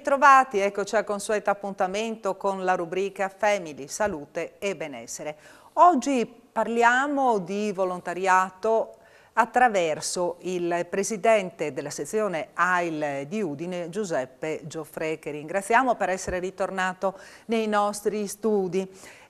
ritrovati, eccoci cioè, al consueto appuntamento con la rubrica Family, Salute e Benessere. Oggi parliamo di volontariato attraverso il presidente della sezione AIL di Udine, Giuseppe Gioffre, che ringraziamo per essere ritornato nei nostri studi.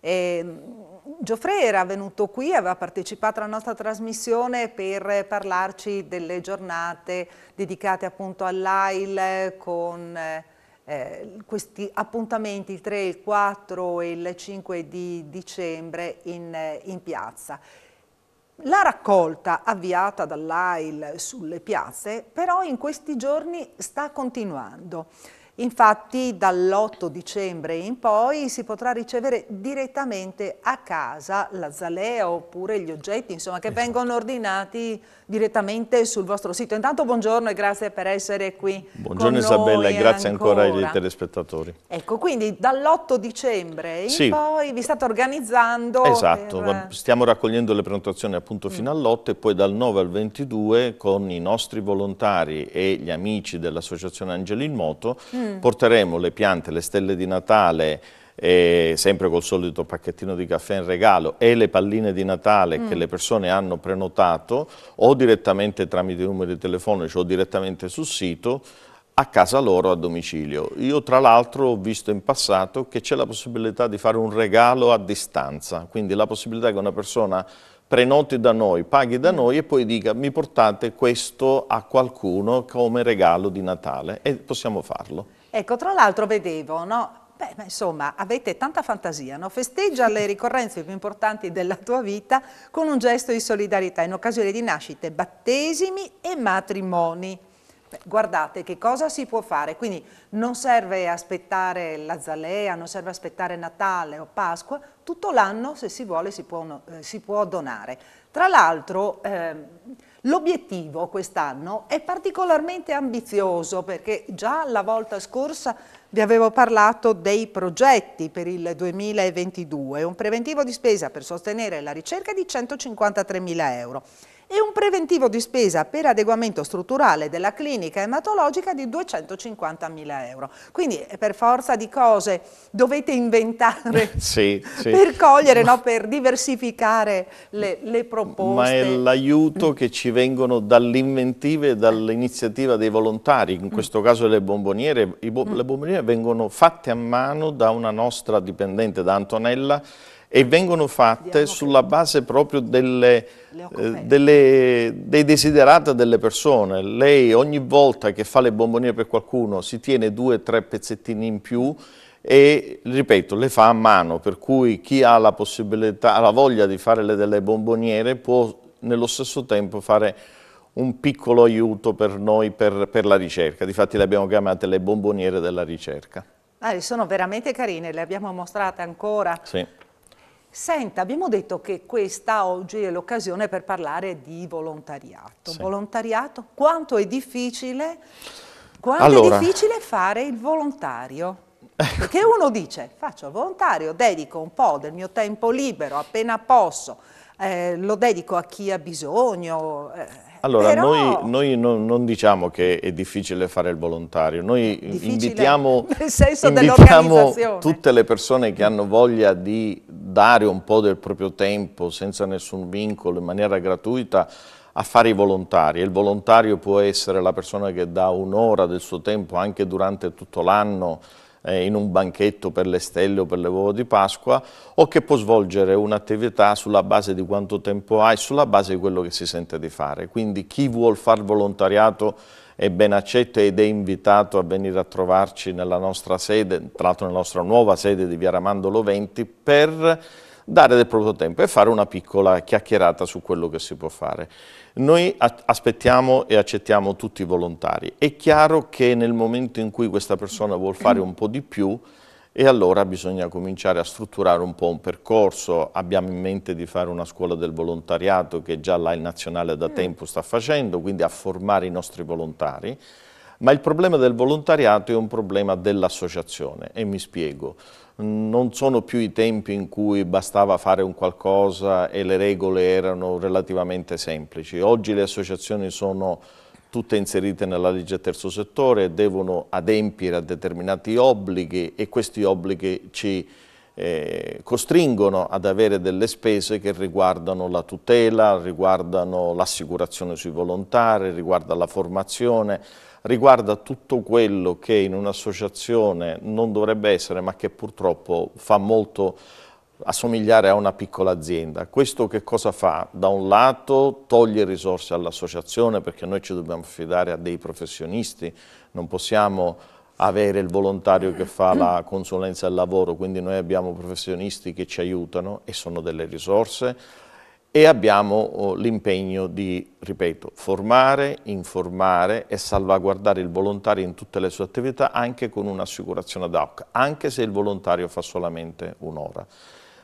E, ehm, Gioffre era venuto qui, aveva partecipato alla nostra trasmissione per parlarci delle giornate dedicate appunto all'AIL con eh, eh, questi appuntamenti il 3, il 4 e il 5 di dicembre in, eh, in piazza. La raccolta avviata dall'AIL sulle piazze però in questi giorni sta continuando. Infatti dall'8 dicembre in poi si potrà ricevere direttamente a casa la zalea oppure gli oggetti insomma, che esatto. vengono ordinati direttamente sul vostro sito. Intanto buongiorno e grazie per essere qui Buongiorno Isabella e grazie ancora, ancora ai telespettatori. Ecco, quindi dall'8 dicembre in sì. poi vi state organizzando Esatto, per... stiamo raccogliendo le prenotazioni appunto mm. fino mm. all'8 e poi dal 9 al 22 con i nostri volontari e gli amici dell'associazione Angeli in Moto mm Mm. porteremo le piante, le stelle di Natale, eh, sempre col solito pacchettino di caffè in regalo e le palline di Natale mm. che le persone hanno prenotato o direttamente tramite numeri telefonici cioè o direttamente sul sito a casa loro a domicilio. Io tra l'altro ho visto in passato che c'è la possibilità di fare un regalo a distanza, quindi la possibilità che una persona prenoti da noi, paghi da noi e poi dica mi portate questo a qualcuno come regalo di Natale e possiamo farlo. Ecco, tra l'altro vedevo, no? Beh, insomma, avete tanta fantasia, no? Festeggia le ricorrenze più importanti della tua vita con un gesto di solidarietà in occasione di nascite, battesimi e matrimoni guardate che cosa si può fare, quindi non serve aspettare la zalea, non serve aspettare Natale o Pasqua, tutto l'anno se si vuole si può, eh, si può donare. Tra l'altro eh, l'obiettivo quest'anno è particolarmente ambizioso perché già la volta scorsa vi avevo parlato dei progetti per il 2022, un preventivo di spesa per sostenere la ricerca di 153 mila euro e un preventivo di spesa per adeguamento strutturale della clinica ematologica di 250.000 euro. Quindi eh, per forza di cose dovete inventare sì, sì. per cogliere, no? per diversificare le, le proposte. Ma è l'aiuto che ci vengono dall'inventiva e dall'iniziativa dei volontari, in mm. questo caso le bomboniere. Bo mm. le bomboniere vengono fatte a mano da una nostra dipendente, da Antonella, e vengono fatte sulla base proprio delle, eh, delle, dei desiderati delle persone. Lei ogni volta che fa le bomboniere per qualcuno si tiene due o tre pezzettini in più e, ripeto, le fa a mano, per cui chi ha la possibilità, ha la voglia di fare le, delle bomboniere può nello stesso tempo fare un piccolo aiuto per noi per, per la ricerca. Difatti le abbiamo chiamate le bomboniere della ricerca. Ah, sono veramente carine, le abbiamo mostrate ancora. Sì. Senta, abbiamo detto che questa oggi è l'occasione per parlare di volontariato. Sì. Volontariato, quanto è difficile, quanto allora. è difficile fare il volontario? Perché uno dice, faccio il volontario, dedico un po' del mio tempo libero appena posso eh, lo dedico a chi ha bisogno. Eh, allora, Però... noi, noi non, non, diciamo che è difficile fare il volontario, noi difficile invitiamo, invitiamo tutte le persone che hanno voglia di dare un po' del proprio tempo senza nessun vincolo, in maniera gratuita, a fare i volontari. Il volontario può essere la persona che dà un'ora del suo tempo anche durante tutto l'anno, eh, in un banchetto per le stelle o per le uova di Pasqua o che può svolgere un'attività sulla base di quanto tempo ha e sulla base di quello che si sente di fare. Quindi chi vuol fare volontariato è ben accetto ed è invitato a venire a trovarci nella nostra sede, tra l'altro nella nostra nuova sede di Via Ramandolo 20, per dare del proprio tempo e fare una piccola chiacchierata su quello che si può fare. Noi aspettiamo e accettiamo tutti i volontari. È chiaro che nel momento in cui questa persona vuole fare un po' di più, e allora bisogna cominciare a strutturare un po' un percorso, abbiamo in mente di fare una scuola del volontariato che già là il Nazionale da mm. tempo sta facendo, quindi a formare i nostri volontari, ma il problema del volontariato è un problema dell'associazione e mi spiego non sono più i tempi in cui bastava fare un qualcosa e le regole erano relativamente semplici. Oggi le associazioni sono tutte inserite nella legge terzo settore, e devono adempiere a determinati obblighi e questi obblighi ci eh, costringono ad avere delle spese che riguardano la tutela, riguardano l'assicurazione sui volontari, riguarda la formazione, riguarda tutto quello che in un'associazione non dovrebbe essere ma che purtroppo fa molto assomigliare a una piccola azienda. Questo che cosa fa? Da un lato toglie risorse all'associazione perché noi ci dobbiamo affidare a dei professionisti, non possiamo avere il volontario che fa la consulenza al lavoro, quindi noi abbiamo professionisti che ci aiutano e sono delle risorse, e abbiamo oh, l'impegno di, ripeto, formare, informare e salvaguardare il volontario in tutte le sue attività anche con un'assicurazione ad hoc, anche se il volontario fa solamente un'ora.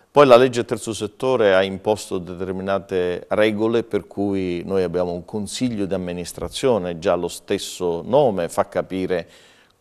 Poi la legge terzo settore ha imposto determinate regole per cui noi abbiamo un consiglio di amministrazione, già lo stesso nome fa capire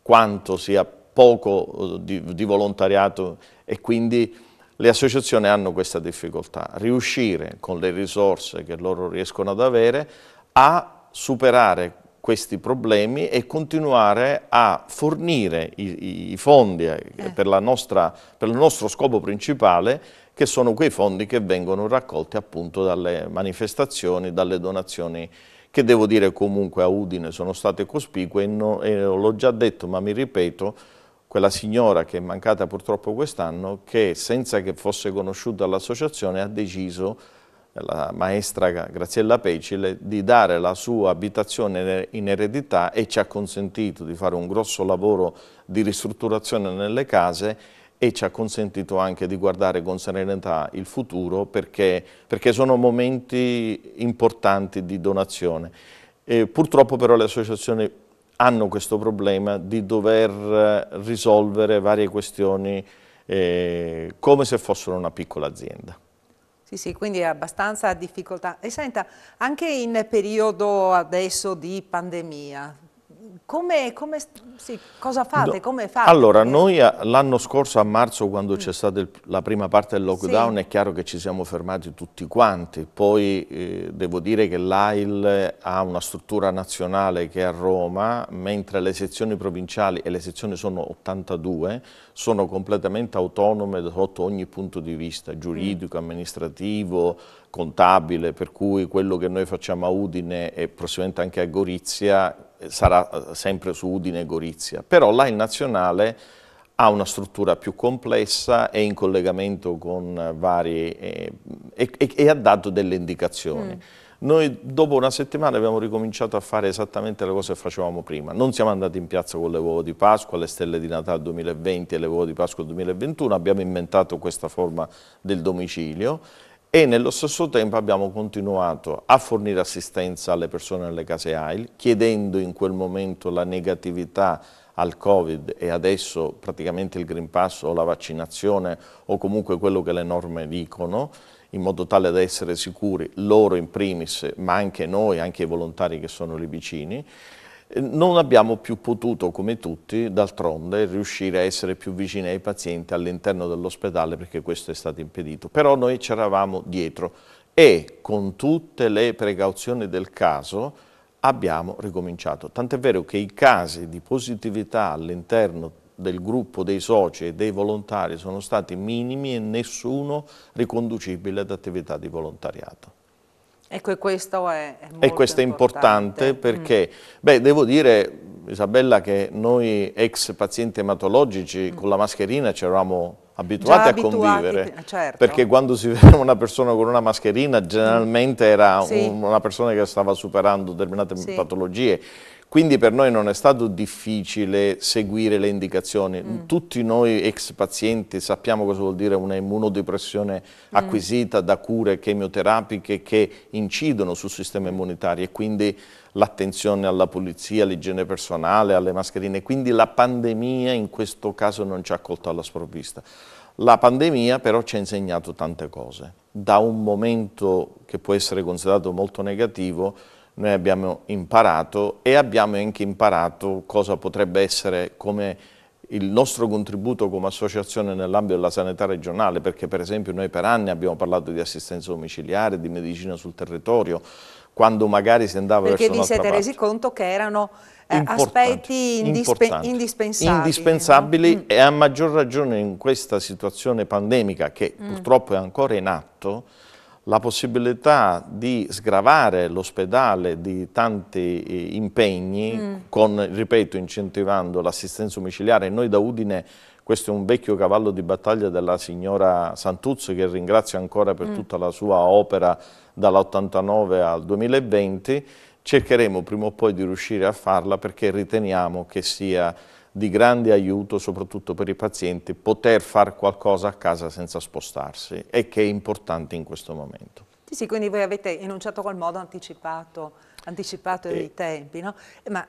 quanto sia poco oh, di, di volontariato e quindi le associazioni hanno questa difficoltà, riuscire con le risorse che loro riescono ad avere a superare questi problemi e continuare a fornire i, i fondi eh. eh. per, nostra, per il nostro scopo principale che sono quei fondi che vengono raccolti appunto dalle manifestazioni, dalle donazioni che devo dire comunque a Udine sono state cospicue e, no, e l'ho già detto ma mi ripeto quella signora che è mancata purtroppo quest'anno, che senza che fosse conosciuta l'associazione ha deciso, la maestra Graziella Pecile, di dare la sua abitazione in eredità e ci ha consentito di fare un grosso lavoro di ristrutturazione nelle case e ci ha consentito anche di guardare con serenità il futuro perché, perché sono momenti importanti di donazione. E purtroppo però le associazioni hanno questo problema di dover risolvere varie questioni eh, come se fossero una piccola azienda. Sì, sì, quindi è abbastanza difficoltà. E senta, anche in periodo adesso di pandemia, come, come, sì, cosa fate? Come fate? Allora, noi l'anno scorso a marzo quando mm. c'è stata il, la prima parte del lockdown sì. è chiaro che ci siamo fermati tutti quanti, poi eh, devo dire che l'AIL ha una struttura nazionale che è a Roma, mentre le sezioni provinciali, e le sezioni sono 82, sono completamente autonome sotto ogni punto di vista, mm. giuridico, amministrativo, contabile, per cui quello che noi facciamo a Udine e prossimamente anche a Gorizia sarà eh, sempre su Udine e Gorizia, però là il nazionale ha una struttura più complessa, è in collegamento con eh, varie eh, e, e, e ha dato delle indicazioni. Mm. Noi dopo una settimana abbiamo ricominciato a fare esattamente le cose che facevamo prima. Non siamo andati in piazza con le uova di Pasqua, le stelle di Natale 2020 e le uova di Pasqua 2021, abbiamo inventato questa forma del domicilio e nello stesso tempo abbiamo continuato a fornire assistenza alle persone nelle case AIL, chiedendo in quel momento la negatività al Covid e adesso praticamente il Green Pass o la vaccinazione o comunque quello che le norme dicono, in modo tale da essere sicuri loro in primis, ma anche noi, anche i volontari che sono lì vicini, eh, non abbiamo più potuto, come tutti, d'altronde, riuscire a essere più vicini ai pazienti all'interno dell'ospedale perché questo è stato impedito. Però noi c'eravamo dietro e con tutte le precauzioni del caso abbiamo ricominciato. Tant'è vero che i casi di positività all'interno del gruppo dei soci e dei volontari sono stati minimi e nessuno riconducibile ad attività di volontariato. Ecco, e questo è, è E questo è importante, importante perché, mm. beh, devo dire, Isabella, che noi ex pazienti ematologici mm. con la mascherina ci eravamo abituati, abituati a convivere, eh, certo. perché quando si vedeva una persona con una mascherina mm. generalmente era sì. un, una persona che stava superando determinate sì. patologie quindi per noi non è stato difficile seguire le indicazioni. Mm. Tutti noi ex pazienti sappiamo cosa vuol dire una immunodepressione mm. acquisita mm. da cure chemioterapiche che incidono sul sistema immunitario e quindi l'attenzione alla pulizia, all'igiene personale, alle mascherine. Quindi la pandemia in questo caso non ci ha colto alla sprovvista. La pandemia però ci ha insegnato tante cose. Da un momento che può essere considerato molto negativo, noi abbiamo imparato e abbiamo anche imparato cosa potrebbe essere come il nostro contributo come associazione nell'ambito della sanità regionale, perché per esempio noi per anni abbiamo parlato di assistenza domiciliare, di medicina sul territorio, quando magari si andava perché verso un'altra parte. Perché vi siete resi conto che erano eh, aspetti indispe indispensabili. Indispensabili no? Mm. e a maggior ragione in questa situazione pandemica, che mm. purtroppo è ancora in atto, la possibilità di sgravare l'ospedale di tanti eh, impegni, mm. con, ripeto, incentivando l'assistenza domiciliare. Noi da Udine, questo è un vecchio cavallo di battaglia della signora Santuzzi, che ringrazio ancora per mm. tutta la sua opera dall'89 al 2020, cercheremo prima o poi di riuscire a farla perché riteniamo che sia di grande aiuto soprattutto per i pazienti poter fare qualcosa a casa senza spostarsi e che è importante in questo momento. Sì, sì quindi voi avete in un certo qual modo anticipato, anticipato e... i tempi, no? ma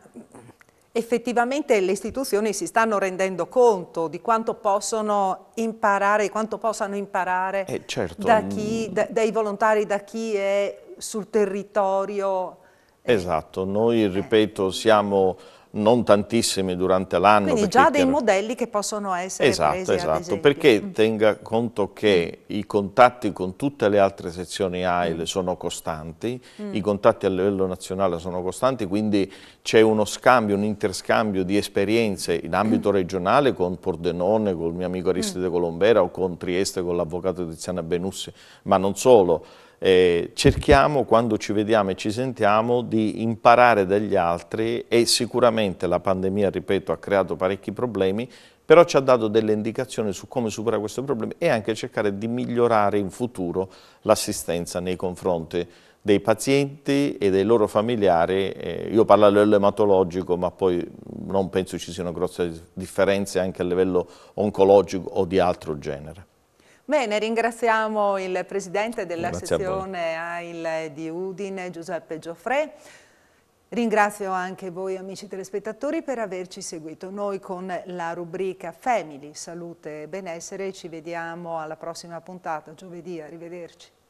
effettivamente le istituzioni si stanno rendendo conto di quanto possono imparare, quanto possano imparare eh, certo. da mm. chi, da, dai volontari, da chi è sul territorio. Eh, esatto, noi eh. ripeto siamo non tantissimi durante l'anno. Quindi già dei modelli che possono essere esatto, presi Esatto, perché mm. tenga conto che mm. i contatti con tutte le altre sezioni AIL mm. sono costanti, mm. i contatti a livello nazionale sono costanti, quindi c'è uno scambio, un interscambio di esperienze in ambito regionale con Pordenone, con il mio amico mm. Aristide Colombera o con Trieste, con l'avvocato Tiziana Benussi, ma non solo eh, cerchiamo quando ci vediamo e ci sentiamo di imparare dagli altri e sicuramente la pandemia, ripeto, ha creato parecchi problemi, però ci ha dato delle indicazioni su come superare questi problemi e anche cercare di migliorare in futuro l'assistenza nei confronti dei pazienti e dei loro familiari. Eh, io parlo a livello ematologico, ma poi non penso ci siano grosse differenze anche a livello oncologico o di altro genere. Bene, ringraziamo il presidente della sezione AIL di Udine, Giuseppe Gioffre. Ringrazio anche voi amici telespettatori per averci seguito. Noi con la rubrica Family, Salute e Benessere ci vediamo alla prossima puntata, giovedì, arrivederci.